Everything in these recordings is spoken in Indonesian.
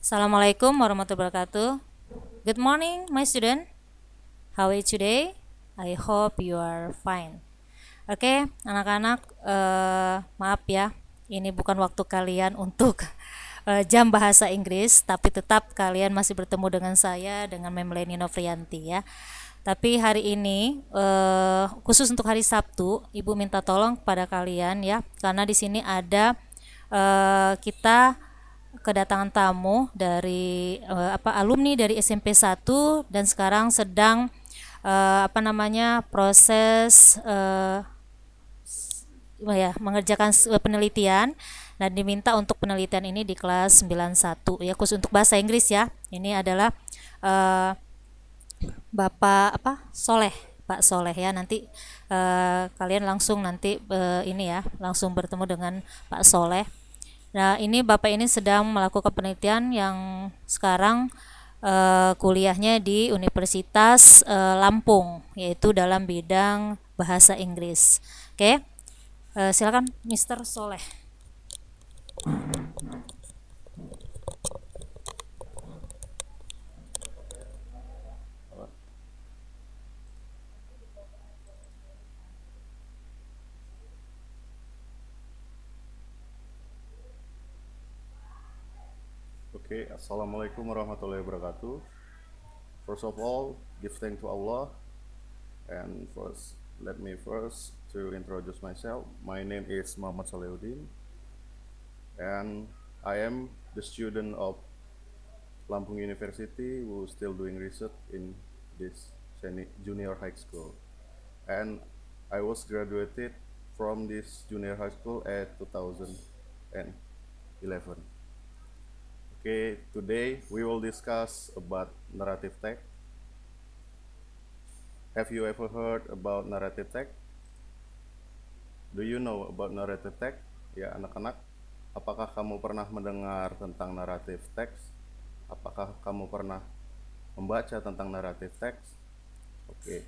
Assalamualaikum warahmatullahi wabarakatuh. Good morning, my student. How are you today? I hope you are fine. Oke, okay, anak-anak, uh, maaf ya, ini bukan waktu kalian untuk uh, jam bahasa Inggris, tapi tetap kalian masih bertemu dengan saya dengan Mem Novrianti Novrianti ya. Tapi hari ini eh, khusus untuk hari Sabtu, Ibu minta tolong kepada kalian ya, karena di sini ada eh, kita kedatangan tamu dari uh, apa alumni dari SMP 1 dan sekarang sedang uh, apa namanya proses uh, ya mengerjakan penelitian dan diminta untuk penelitian ini di kelas 91 ya khusus untuk bahasa Inggris ya. Ini adalah uh, Bapak apa? Soleh, Pak Soleh ya. Nanti uh, kalian langsung nanti uh, ini ya, langsung bertemu dengan Pak Soleh Nah, ini Bapak ini sedang melakukan penelitian yang sekarang uh, kuliahnya di Universitas uh, Lampung, yaitu dalam bidang bahasa Inggris. Oke, uh, silakan Mr. Soleh. Okay, Assalamualaikum warahmatullahi wabarakatuh. First of all, give thanks to Allah. And first, let me first to introduce myself. My name is Muhammad Saleuddin. And I am the student of Lampung University who still doing research in this junior high school. And I was graduated from this junior high school at 2011. Okay, today we will discuss about narrative text. Have you ever heard about narrative text? Do you know about narrative text? Ya, anak-anak, apakah kamu pernah mendengar tentang narrative text? Apakah kamu pernah membaca tentang narrative text? Oke. Okay.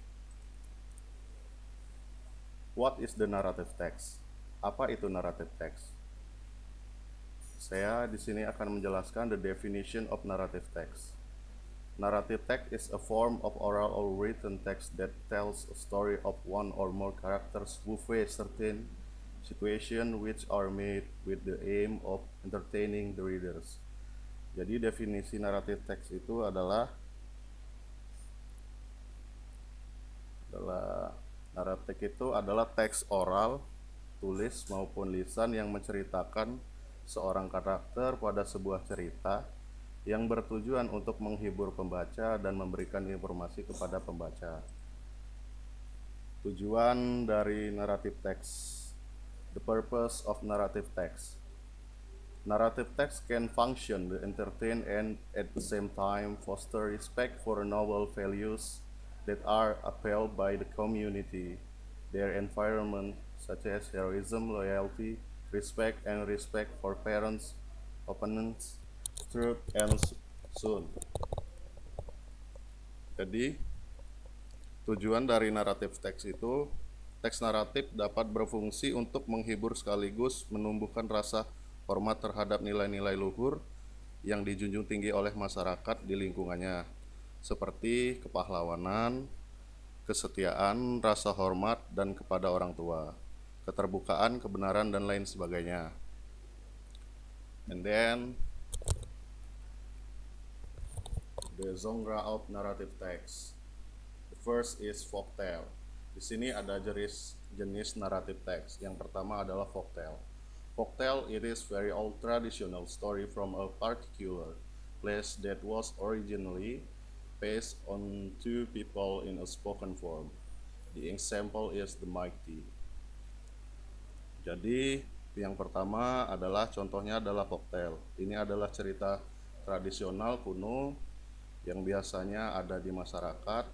What is the narrative text? Apa itu narrative text? Saya di sini akan menjelaskan the definition of narrative text. Narrative text is a form of oral or written text that tells a story of one or more characters who face certain situation which are made with the aim of entertaining the readers. Jadi definisi narrative text itu adalah adalah naratif itu adalah teks oral, tulis maupun lisan yang menceritakan seorang karakter pada sebuah cerita yang bertujuan untuk menghibur pembaca dan memberikan informasi kepada pembaca. Tujuan dari narrative text The purpose of narrative text Narrative text can function to entertain and at the same time foster respect for novel values that are upheld by the community, their environment, such as heroism, loyalty, respect and respect for parents, opponents, truth and soon. Jadi tujuan dari naratif teks itu teks naratif dapat berfungsi untuk menghibur sekaligus menumbuhkan rasa hormat terhadap nilai-nilai luhur yang dijunjung tinggi oleh masyarakat di lingkungannya seperti kepahlawanan, kesetiaan, rasa hormat dan kepada orang tua keterbukaan, kebenaran, dan lain sebagainya. And then the genre of narrative text. The first is folktale. Di sini ada jenis jenis narrative text. Yang pertama adalah folktale. Folktale it is very old traditional story from a particular place that was originally based on two people in a spoken form. The example is the mighty. Jadi yang pertama adalah contohnya adalah koktail. Ini adalah cerita tradisional kuno yang biasanya ada di masyarakat.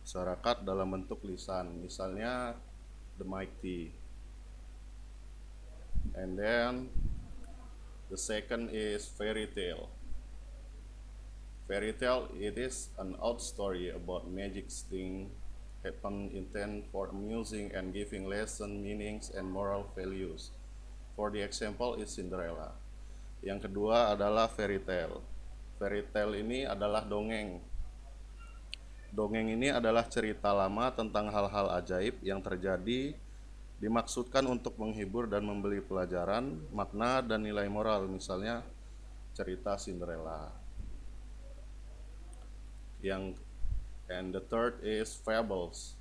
Masyarakat dalam bentuk lisan, misalnya the mighty. And then the second is fairy tale. Fairy tale it is an old story about magic thing happen intend for amusing and giving lesson meanings and moral values. For the example is Cinderella. Yang kedua adalah fairy tale. Fairy tale ini adalah dongeng. Dongeng ini adalah cerita lama tentang hal-hal ajaib yang terjadi dimaksudkan untuk menghibur dan membeli pelajaran, makna dan nilai moral, misalnya cerita Cinderella. Yang And the third is fables.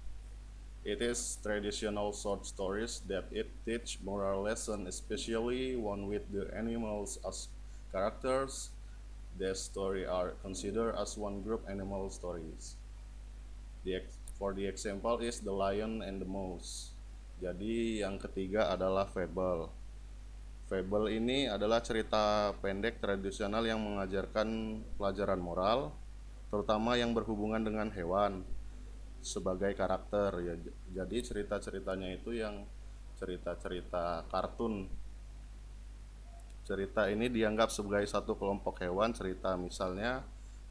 It is traditional short stories that it teach moral lesson, especially one with the animals as characters. Their story are considered as one group animal stories. The for the example is the lion and the mouse. Jadi yang ketiga adalah fable. Fable ini adalah cerita pendek tradisional yang mengajarkan pelajaran moral, terutama yang berhubungan dengan hewan sebagai karakter ya jadi cerita ceritanya itu yang cerita cerita kartun cerita ini dianggap sebagai satu kelompok hewan cerita misalnya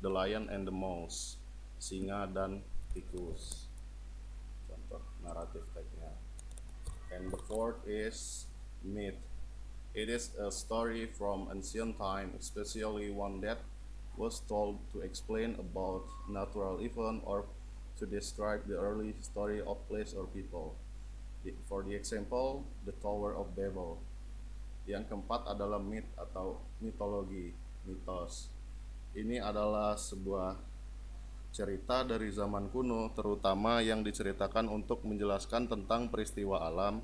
The Lion and the Mouse singa dan tikus contoh naratif tagnya and the fourth is myth it is a story from ancient time especially one that was told to explain about natural event or to describe the early history of place or people. For the example, the Tower of Babel. Yang keempat adalah mit atau mitologi, mitos. Ini adalah sebuah cerita dari zaman kuno, terutama yang diceritakan untuk menjelaskan tentang peristiwa alam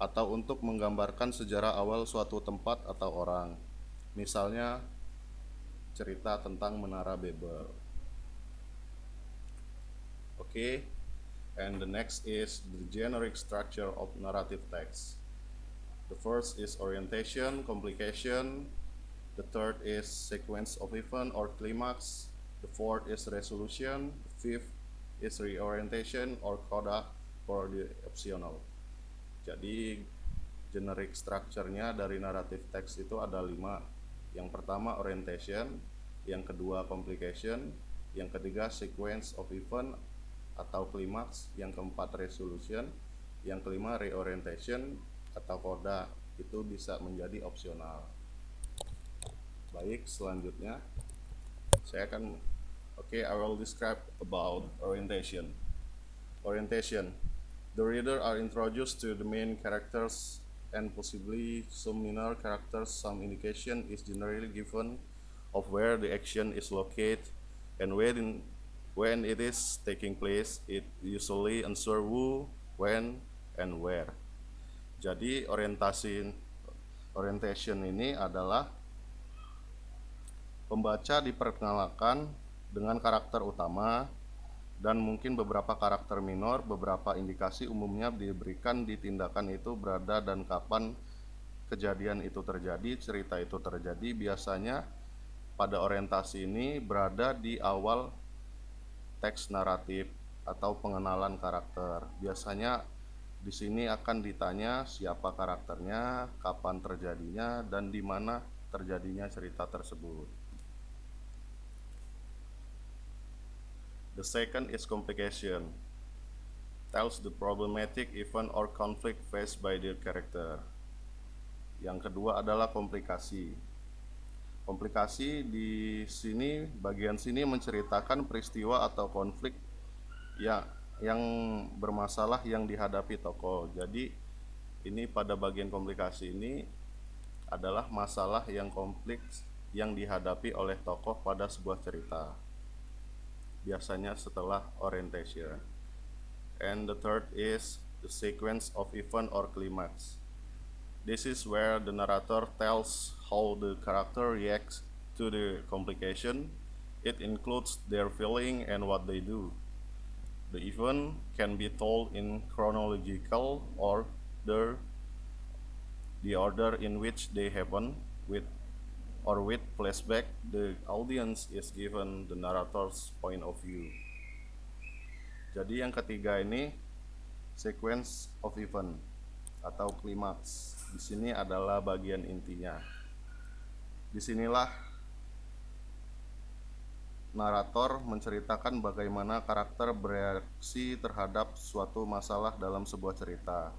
atau untuk menggambarkan sejarah awal suatu tempat atau orang. Misalnya, cerita tentang Menara Babel. Okay, and the next is the generic structure of narrative text. The first is orientation, complication. The third is sequence of event or climax. The fourth is resolution. The fifth is reorientation or coda for the optional. Jadi generic structure-nya dari narrative text itu ada lima yang pertama orientation, yang kedua complication, yang ketiga sequence of event atau climax, yang keempat resolution, yang kelima reorientation atau koda. Itu bisa menjadi opsional. Baik, selanjutnya saya akan Okay, I will describe about orientation. Orientation. The reader are introduced to the main characters and possibly some minor characters, some indication is generally given of where the action is located and where in, when it is taking place, it usually answer who, when, and where. Jadi orientasi orientation ini adalah pembaca diperkenalkan dengan karakter utama dan mungkin beberapa karakter minor, beberapa indikasi umumnya diberikan di tindakan itu berada dan kapan kejadian itu terjadi, cerita itu terjadi. Biasanya pada orientasi ini berada di awal teks naratif atau pengenalan karakter. Biasanya di sini akan ditanya siapa karakternya, kapan terjadinya, dan di mana terjadinya cerita tersebut. The second is complication. Tells the problematic event or conflict faced by their character. Yang kedua adalah komplikasi. Komplikasi di sini bagian sini menceritakan peristiwa atau konflik ya yang bermasalah yang dihadapi tokoh. Jadi ini pada bagian komplikasi ini adalah masalah yang kompleks yang dihadapi oleh tokoh pada sebuah cerita biasanya setelah orientation. And the third is the sequence of event or climax. This is where the narrator tells how the character reacts to the complication. It includes their feeling and what they do. The event can be told in chronological order, the order in which they happen, with or with flashback, the audience is given the narrator's point of view. Jadi yang ketiga ini sequence of event atau klimaks. Di sini adalah bagian intinya. Disinilah narator menceritakan bagaimana karakter bereaksi terhadap suatu masalah dalam sebuah cerita.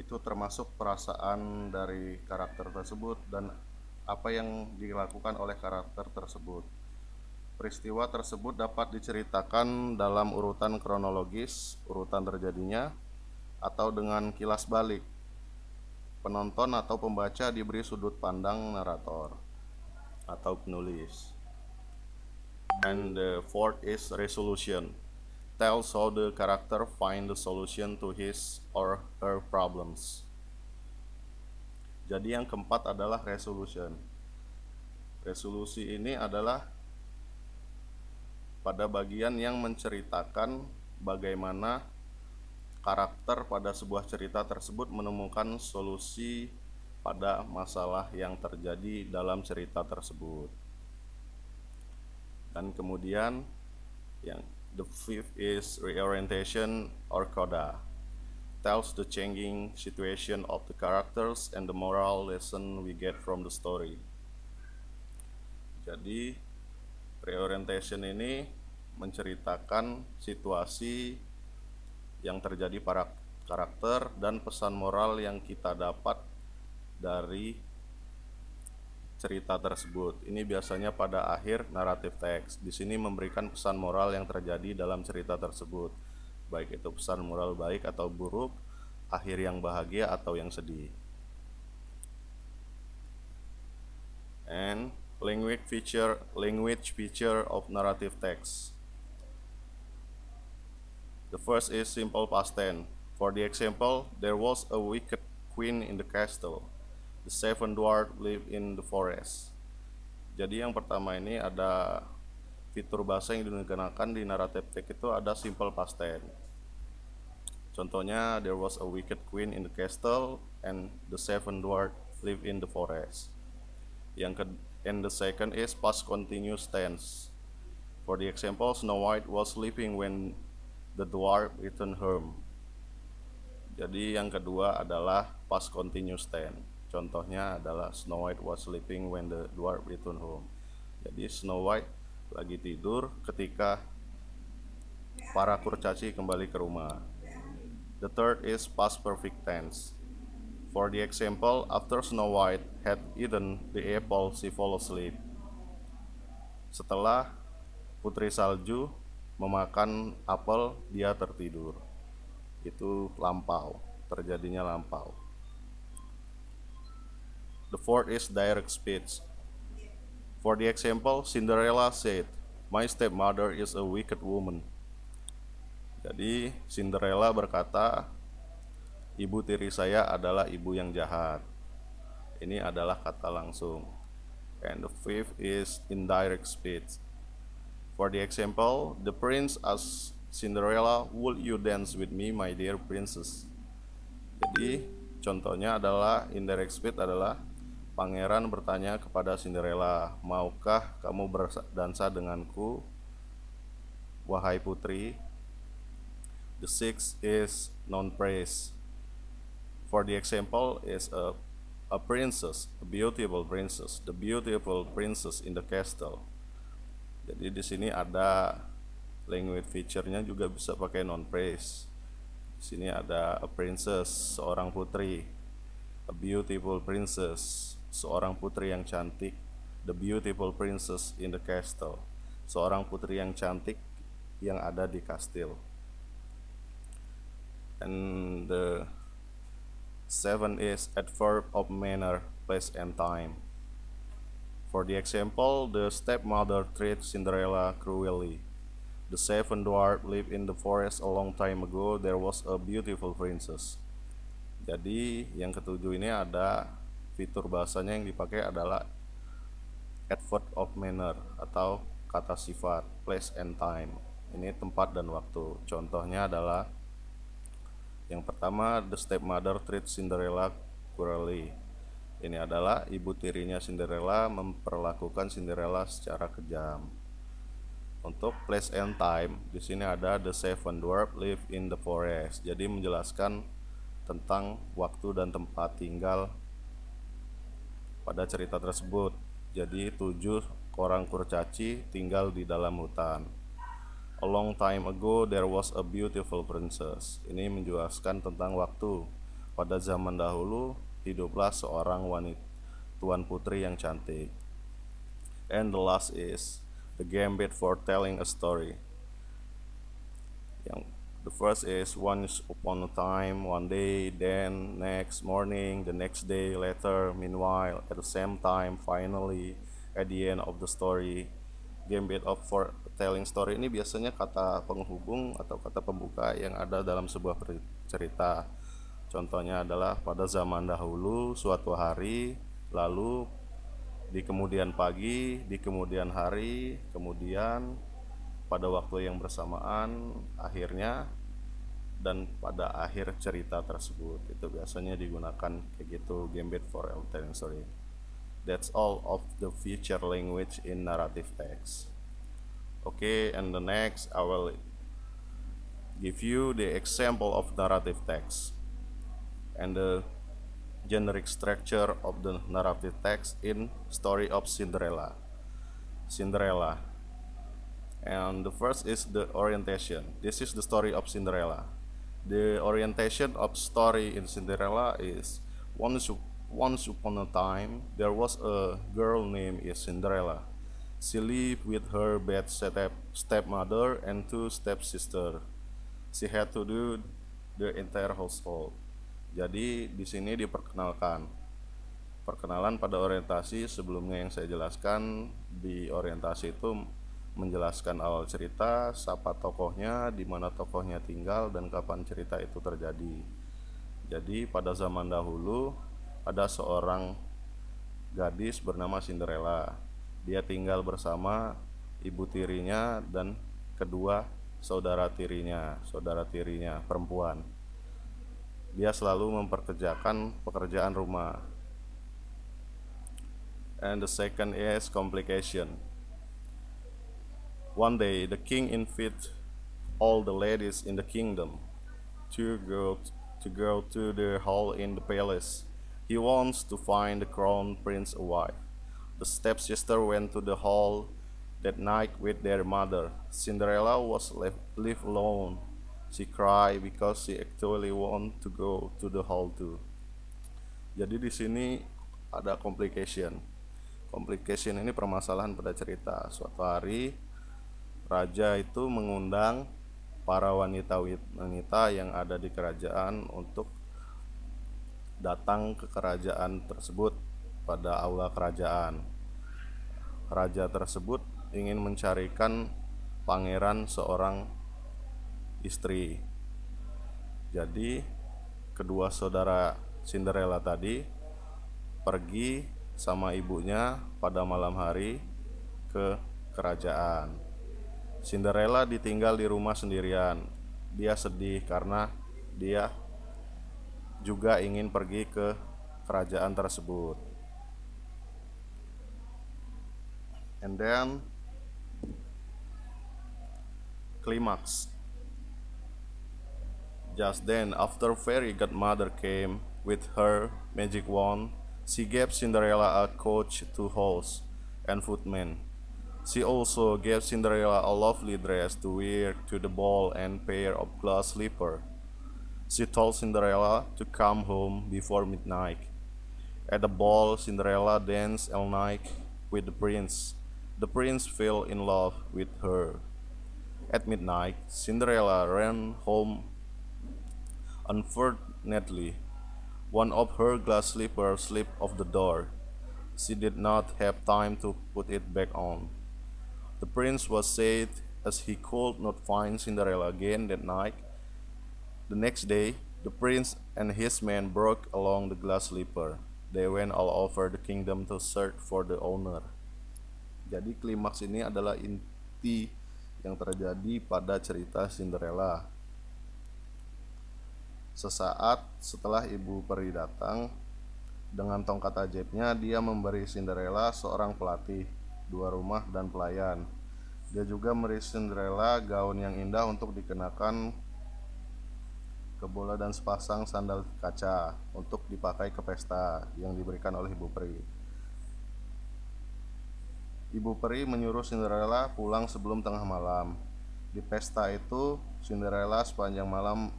Itu termasuk perasaan dari karakter tersebut dan apa yang dilakukan oleh karakter tersebut. Peristiwa tersebut dapat diceritakan dalam urutan kronologis, urutan terjadinya, atau dengan kilas balik. Penonton atau pembaca diberi sudut pandang narator atau penulis. And the fourth is resolution. Tells how the character find the solution to his or her problems. Jadi yang keempat adalah resolution. Resolusi ini adalah pada bagian yang menceritakan bagaimana karakter pada sebuah cerita tersebut menemukan solusi pada masalah yang terjadi dalam cerita tersebut. Dan kemudian yang the fifth is reorientation or coda tells the changing situation of the characters and the moral lesson we get from the story. Jadi reorientation ini menceritakan situasi yang terjadi para karakter dan pesan moral yang kita dapat dari cerita tersebut. Ini biasanya pada akhir naratif teks. Di sini memberikan pesan moral yang terjadi dalam cerita tersebut baik itu pesan moral baik atau buruk, akhir yang bahagia atau yang sedih. And language feature language feature of narrative text. The first is simple past tense. For the example, there was a wicked queen in the castle. The seven dwarfs live in the forest. Jadi yang pertama ini ada fitur bahasa yang digunakan di naratif text itu ada simple past tense. Contohnya, there was a wicked queen in the castle and the seven dwarf live in the forest. Yang ke and the second is past continuous tense. For the example, Snow White was sleeping when the dwarf returned home. Jadi yang kedua adalah past continuous tense. Contohnya adalah Snow White was sleeping when the dwarf returned home. Jadi Snow White lagi tidur ketika para kurcaci kembali ke rumah. The third is past perfect tense. For the example, after Snow White had eaten the apple, she fell asleep. Setelah Putri Salju memakan apel, dia tertidur. Itu lampau, terjadinya lampau. The fourth is direct speech. For the example, Cinderella said, My stepmother is a wicked woman. Jadi Cinderella berkata, ibu tiri saya adalah ibu yang jahat. Ini adalah kata langsung. And the fifth is indirect speech. For the example, the prince asked Cinderella, "Would you dance with me, my dear princess?" Jadi, contohnya adalah indirect speech adalah Pangeran bertanya kepada Cinderella, "Maukah kamu berdansa denganku, wahai putri?" The six is non-praise. For the example is a a princess, a beautiful princess, the beautiful princess in the castle. Jadi di sini ada language feature-nya juga bisa pakai non praise. Di sini ada a princess, seorang putri, a beautiful princess seorang putri yang cantik, the beautiful princess in the castle, seorang putri yang cantik yang ada di kastil. And the seven is adverb of manner, place and time. For the example, the stepmother treats Cinderella cruelly. The seven dwarf lived in the forest a long time ago. There was a beautiful princess. Jadi yang ketujuh ini ada fitur bahasanya yang dipakai adalah adverb of manner atau kata sifat place and time ini tempat dan waktu contohnya adalah yang pertama the stepmother treats Cinderella cruelly ini adalah ibu tirinya Cinderella memperlakukan Cinderella secara kejam untuk place and time di sini ada the seven dwarf live in the forest jadi menjelaskan tentang waktu dan tempat tinggal pada cerita tersebut. Jadi tujuh orang kurcaci tinggal di dalam hutan. A long time ago there was a beautiful princess. Ini menjelaskan tentang waktu. Pada zaman dahulu hiduplah seorang wanita tuan putri yang cantik. And the last is the gambit for telling a story. Yang The first is once upon a time, one day, then, next morning, the next day, later, meanwhile, at the same time, finally, at the end of the story. Game Gambit of for telling story ini biasanya kata penghubung atau kata pembuka yang ada dalam sebuah cerita. Contohnya adalah pada zaman dahulu, suatu hari, lalu di kemudian pagi, di kemudian hari, kemudian pada waktu yang bersamaan akhirnya dan pada akhir cerita tersebut itu biasanya digunakan kayak gitu gambit for telling story that's all of the future language in narrative text okay and the next I will give you the example of narrative text and the generic structure of the narrative text in story of Cinderella Cinderella And the first is the orientation. This is the story of Cinderella. The orientation of story in Cinderella is once, once upon a time there was a girl named Cinderella. She lived with her bad step stepmother and two stepsister. She had to do the entire household. Jadi di sini diperkenalkan perkenalan pada orientasi sebelumnya yang saya jelaskan di orientasi itu menjelaskan awal cerita, siapa tokohnya, di mana tokohnya tinggal, dan kapan cerita itu terjadi. Jadi, pada zaman dahulu ada seorang gadis bernama Cinderella. Dia tinggal bersama ibu tirinya dan kedua saudara tirinya, saudara tirinya perempuan. Dia selalu memperkerjakan pekerjaan rumah. And the second is complication One day the king invited all the ladies in the kingdom to go to go to the hall in the palace. He wants to find the crown prince a wife. The stepsister went to the hall that night with their mother. Cinderella was left, left alone. She cried because she actually want to go to the hall too. Jadi di sini ada complication. Complication ini permasalahan pada cerita. Suatu hari raja itu mengundang para wanita-wanita yang ada di kerajaan untuk datang ke kerajaan tersebut pada aula kerajaan. Raja tersebut ingin mencarikan pangeran seorang istri. Jadi, kedua saudara Cinderella tadi pergi sama ibunya pada malam hari ke kerajaan. Cinderella ditinggal di rumah sendirian. Dia sedih karena dia juga ingin pergi ke kerajaan tersebut. And then climax. Just then, after fairy godmother came with her magic wand, she gave Cinderella a coach, two horses, and footmen. She also gave Cinderella a lovely dress to wear to the ball and pair of glass slippers. She told Cinderella to come home before midnight. At the ball, Cinderella danced all night with the prince. The prince fell in love with her. At midnight, Cinderella ran home. Unfortunately, one of her glass slippers slipped off the door. She did not have time to put it back on. prince was sad as he could not find Cinderella again that night. The next day, the prince and his men broke along the glass slipper. They went all over the kingdom to search for the owner. Jadi klimaks ini adalah inti yang terjadi pada cerita Cinderella. Sesaat setelah ibu peri datang, dengan tongkat ajaibnya dia memberi Cinderella seorang pelatih, dua rumah dan pelayan. Dia juga meri Cinderella gaun yang indah untuk dikenakan ke bola dan sepasang sandal kaca untuk dipakai ke pesta yang diberikan oleh Ibu Peri. Ibu Peri menyuruh Cinderella pulang sebelum tengah malam. Di pesta itu, Cinderella sepanjang malam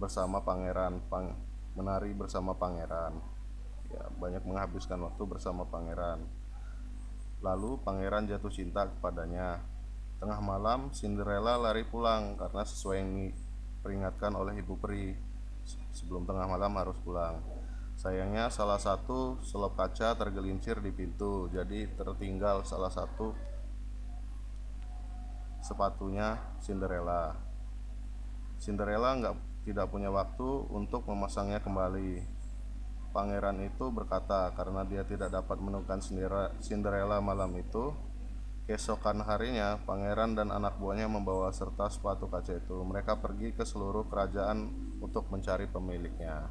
bersama pangeran, pang, menari bersama pangeran. Ya, banyak menghabiskan waktu bersama pangeran. Lalu pangeran jatuh cinta kepadanya Tengah malam, Cinderella lari pulang karena sesuai yang diperingatkan oleh ibu peri. Sebelum tengah malam harus pulang. Sayangnya salah satu selop kaca tergelincir di pintu, jadi tertinggal salah satu sepatunya Cinderella. Cinderella nggak tidak punya waktu untuk memasangnya kembali. Pangeran itu berkata karena dia tidak dapat menemukan Cinderella malam itu, Keesokan harinya, pangeran dan anak buahnya membawa serta sepatu kaca itu. Mereka pergi ke seluruh kerajaan untuk mencari pemiliknya.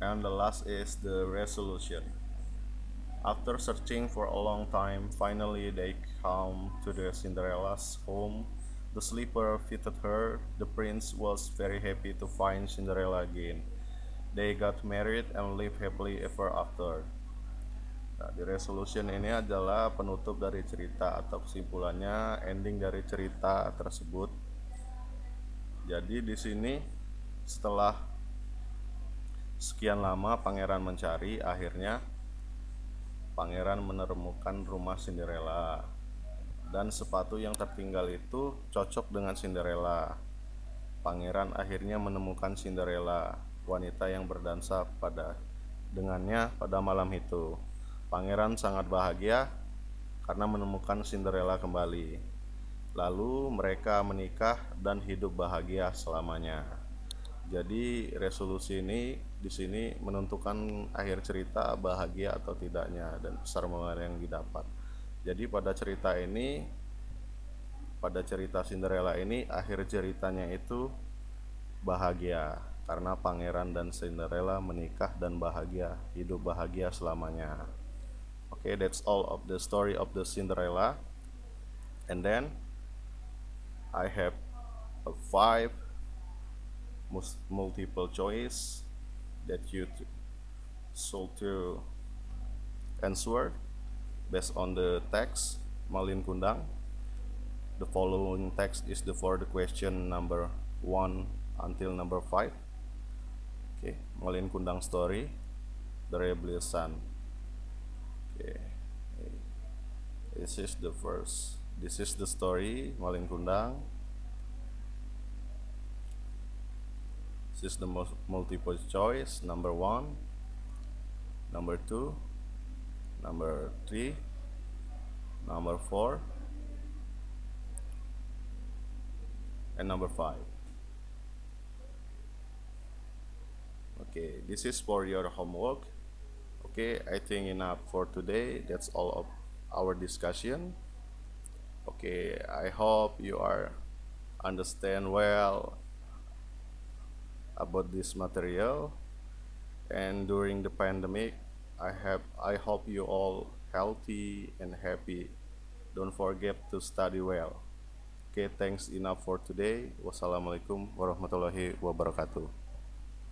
And the last is the resolution. After searching for a long time, finally they come to the Cinderella's home. The sleeper fitted her. The prince was very happy to find Cinderella again. They got married and lived happily ever after. Nah, di resolution ini adalah penutup dari cerita atau kesimpulannya ending dari cerita tersebut. Jadi di sini setelah sekian lama pangeran mencari, akhirnya pangeran menemukan rumah Cinderella. Dan sepatu yang tertinggal itu cocok dengan Cinderella. Pangeran akhirnya menemukan Cinderella, wanita yang berdansa pada dengannya pada malam itu. Pangeran sangat bahagia karena menemukan Cinderella kembali. Lalu mereka menikah dan hidup bahagia selamanya. Jadi resolusi ini di sini menentukan akhir cerita bahagia atau tidaknya dan besar mana yang didapat. Jadi pada cerita ini pada cerita Cinderella ini akhir ceritanya itu bahagia karena pangeran dan Cinderella menikah dan bahagia, hidup bahagia selamanya okay that's all of the story of the Cinderella and then I have a five multiple choice that you should to answer based on the text Malin Kundang the following text is the for the question number one until number five. okay Malin Kundang story the rebellious son Okay. This is the first. This is the story, Maling Kundang. This is the multiple choice, number one, number two, number three, number four, and number five. Okay, this is for your homework. okay I think enough for today that's all of our discussion okay I hope you are understand well about this material and during the pandemic I have I hope you all healthy and happy don't forget to study well okay thanks enough for today wassalamualaikum warahmatullahi wabarakatuh